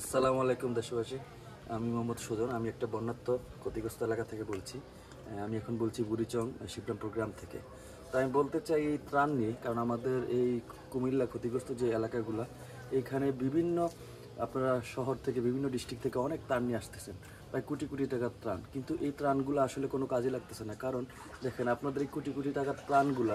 আসসালামু আলাইকুম দেশবাসী আমি মোহাম্মদ সুজন আমি একটা বন্যাত্ম ক্ষতিগ্রস্ত এলাকা থেকে বলছি আমি এখন বলছি বুড়িচং শিবরামপুর গ্রাম থেকে তো আমি বলতে চাই এই ত্রাণ নিয়ে কারণ আমাদের এই কুমিল্লা ক্ষতিগ্রস্ত যে এলাকাগুলো এখানে বিভিন্ন আপনারা শহর থেকে বিভিন্ন ডিস্ট্রিক্ট থেকে অনেক ত্রাণ নিয়ে আসতেছেন প্রায় কোটি কোটি টাকার ত্রাণ কিন্তু এই ত্রাণগুলো আসলে কোনো কাজে লাগতেছে না কারণ দেখেন আপনাদের এই কোটি কোটি টাকার ত্রাণগুলো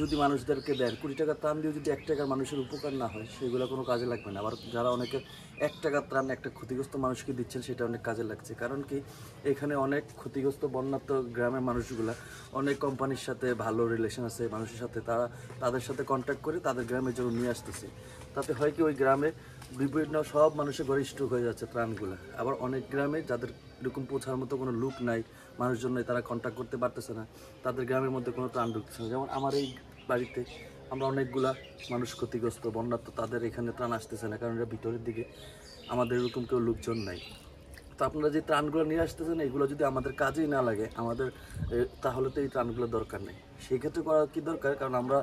যদি মানুষদেরকে দেন কোটি টাকার ত্রাণ দিয়ে যদি এক টাকার মানুষের উপকার না হয় সেগুলো কোনো কাজে লাগবে না আবার যারা অনেকে এক টাকার ত্রাণ একটা ক্ষতিগ্রস্ত মানুষকে দিচ্ছেন সেটা অনেক কাজে লাগছে কারণ কি এখানে অনেক ক্ষতিগ্রস্ত বন্যাত্ম গ্রামের মানুষগুলা অনেক কোম্পানির সাথে ভালো রিলেশন আছে মানুষের সাথে তারা তাদের সাথে কন্ট্যাক্ট করে তাদের গ্রামে জন্য নিয়ে আসতেছে তাতে হয় কি ওই গ্রামে বিভিন্ন সব মানুষের ঘরে স্ট্রোক হয়ে যাচ্ছে ত্রাণগুলো আবার অনেক গ্রামে যাদের তাদের এরকম পৌঁছার মতো কোনো লুক নাই মানুষজন তারা কন্ট্যাক্ট করতে পারতেছে না তাদের গ্রামের মধ্যে কোনো ত্রাণ ঢুকতেছে না যেমন আমার এই বাড়িতে আমরা অনেকগুলা মানুষ ক্ষতিগ্রস্ত তো তাদের এখানে ত্রাণ আসতেছে না কারণ এটা ভিতরের দিকে আমাদের এরকম কেউ লোকজন নাই তো আপনারা যে ত্রাণগুলো নিয়ে আসতেছেন এগুলো যদি আমাদের কাজেই না লাগে আমাদের তাহলে তো এই ত্রাণগুলো দরকার নেই সেই ক্ষেত্রে করা কী দরকার কারণ আমরা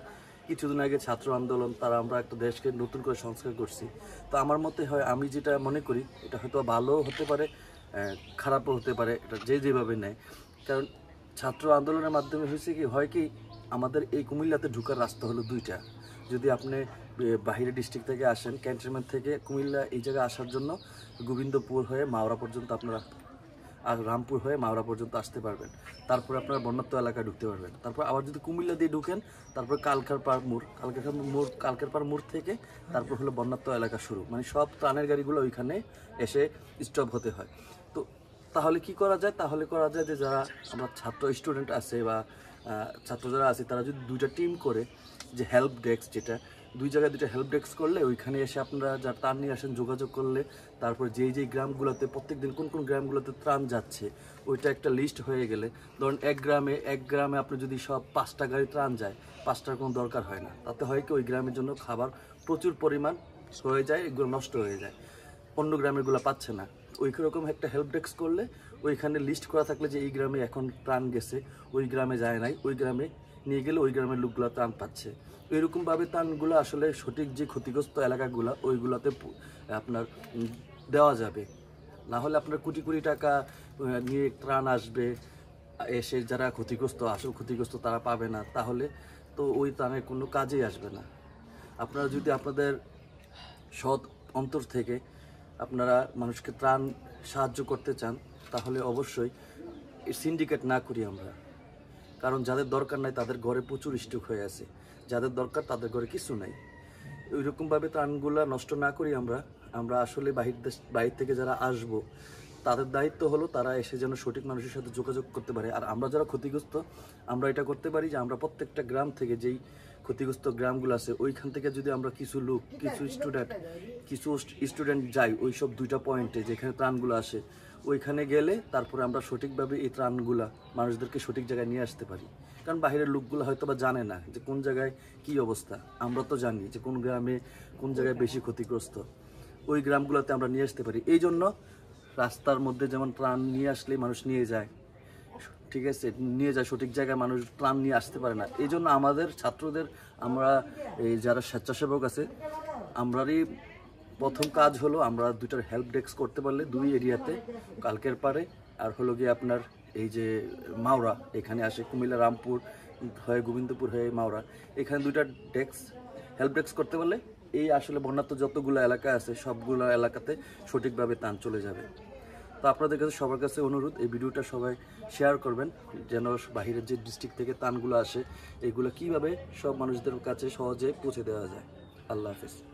কিছুদিন আগে ছাত্র আন্দোলন তারা আমরা একটা দেশকে নতুন করে সংস্কার করছি তো আমার মতে হয় আমি যেটা মনে করি এটা হয়তো ভালো হতে পারে খারাপও হতে পারে এটা যে যেভাবে নেয় কারণ ছাত্র আন্দোলনের মাধ্যমে হয়েছে কি হয় কি আমাদের এই কুমিল্লাতে ঢুকার রাস্তা হলো দুইটা যদি আপনি বাহিরে ডিস্ট্রিক্ট থেকে আসেন ক্যান্টনমেন্ট থেকে কুমিল্লা এই জায়গায় আসার জন্য গোবিন্দপুর হয়ে মাওড়া পর্যন্ত আপনারা আর রামপুর হয়ে মাওড়া পর্যন্ত আসতে পারবেন তারপরে আপনারা বন্যাত্ম এলাকায় ঢুকতে পারবেন তারপর আবার যদি কুমিল্লা দিয়ে ঢুকেন তারপর কালকারপাড় মোড় কালকার মোড় কালকার পাড় মোড় থেকে তারপর হলো বন্যাত্ম এলাকা শুরু মানে সব ত্রাণের গাড়িগুলো ওইখানে এসে স্টপ হতে হয় তো তাহলে কি করা যায় তাহলে করা যায় যে যারা আমার ছাত্র স্টুডেন্ট আছে বা ছাত্র যারা আছে তারা যদি দুইটা টিম করে যে হেল্প ডেস্ক যেটা দুই জায়গায় দুটো হেল্প ডেস্ক করলে ওইখানে এসে আপনারা যার তার নিয়ে আসেন যোগাযোগ করলে তারপর যেই যেই গ্রামগুলোতে প্রত্যেক দিন কোন কোন গ্রামগুলোতে ত্রাণ যাচ্ছে ওইটা একটা লিস্ট হয়ে গেলে ধরুন এক গ্রামে এক গ্রামে আপনি যদি সব পাঁচটা গাড়ি ত্রাণ যায় পাঁচটার কোনো দরকার হয় না তাতে হয় কি ওই গ্রামের জন্য খাবার প্রচুর পরিমাণ হয়ে যায় এগুলো নষ্ট হয়ে যায় অন্য গ্রামেরগুলো পাচ্ছে না ওইরকম একটা হেল্প ডেস্ক করলে ওইখানে লিস্ট করা থাকলে যে এই গ্রামে এখন প্রাণ গেছে ওই গ্রামে যায় নাই ওই গ্রামে নিয়ে গেলে ওই গ্রামের লোকগুলো ত্রাণ পাচ্ছে এরকমভাবে ত্রাণগুলো আসলে সঠিক যে ক্ষতিগ্রস্ত এলাকাগুলো ওইগুলোতে আপনার দেওয়া যাবে না হলে আপনার কোটি কোটি টাকা নিয়ে ত্রাণ আসবে এসে যারা ক্ষতিগ্রস্ত আসল ক্ষতিগ্রস্ত তারা পাবে না তাহলে তো ওই ত্রাণের কোনো কাজেই আসবে না আপনারা যদি আপনাদের সৎ অন্তর থেকে আপনারা মানুষকে ত্রাণ সাহায্য করতে চান তাহলে অবশ্যই সিন্ডিকেট না করি আমরা কারণ যাদের দরকার নাই তাদের ঘরে প্রচুর স্টুক হয়ে আছে যাদের দরকার তাদের ঘরে কিছু নাই ওইরকমভাবে ত্রাণগুলা নষ্ট না করি আমরা আমরা আসলে বাহির দেশ বাহির থেকে যারা আসব তাদের দায়িত্ব হলো তারা এসে যেন সঠিক মানুষের সাথে যোগাযোগ করতে পারে আর আমরা যারা ক্ষতিগ্রস্ত আমরা এটা করতে পারি যে আমরা প্রত্যেকটা গ্রাম থেকে যেই ক্ষতিগ্রস্ত গ্রামগুলো আছে ওইখান থেকে যদি আমরা কিছু লোক কিছু স্টুডেন্ট কিছু স্টুডেন্ট যাই ওই সব দুইটা পয়েন্টে যেখানে ত্রাণগুলো আসে ওইখানে গেলে তারপরে আমরা সঠিকভাবে এই ত্রাণগুলো মানুষদেরকে সঠিক জায়গায় নিয়ে আসতে পারি কারণ বাহিরের লোকগুলো হয়তো বা জানে না যে কোন জায়গায় কি অবস্থা আমরা তো জানি যে কোন গ্রামে কোন জায়গায় বেশি ক্ষতিগ্রস্ত ওই গ্রামগুলোতে আমরা নিয়ে আসতে পারি এই জন্য রাস্তার মধ্যে যেমন ত্রাণ নিয়ে আসলে মানুষ নিয়ে যায় ঠিক আছে নিয়ে যায় সঠিক জায়গায় মানুষ ত্রাণ নিয়ে আসতে পারে না এই জন্য আমাদের ছাত্রদের আমরা এই যারা স্বেচ্ছাসেবক আছে আমরারই প্রথম কাজ হলো আমরা দুইটার হেল্প ডেস্ক করতে পারলে দুই এরিয়াতে কালকের পারে আর হলো গিয়ে আপনার এই যে মাওরা এখানে আসে কুমিল্লা রামপুর হয়ে গোবিন্দপুর হয়ে মাওরা এখানে দুইটা ডেস্ক হেল্প ডেস্ক করতে পারলে এই আসলে বন্যাত্ম যতগুলো এলাকা আছে সবগুলো এলাকাতে সঠিকভাবে তান চলে যাবে তো আপনাদের কাছে সবার কাছে অনুরোধ এই ভিডিওটা সবাই শেয়ার করবেন যেন বাহিরের যে ডিস্ট্রিক্ট থেকে তানগুলো আসে এগুলো কিভাবে সব মানুষদের কাছে সহজে পৌঁছে দেওয়া যায় আল্লাহ হাফিজ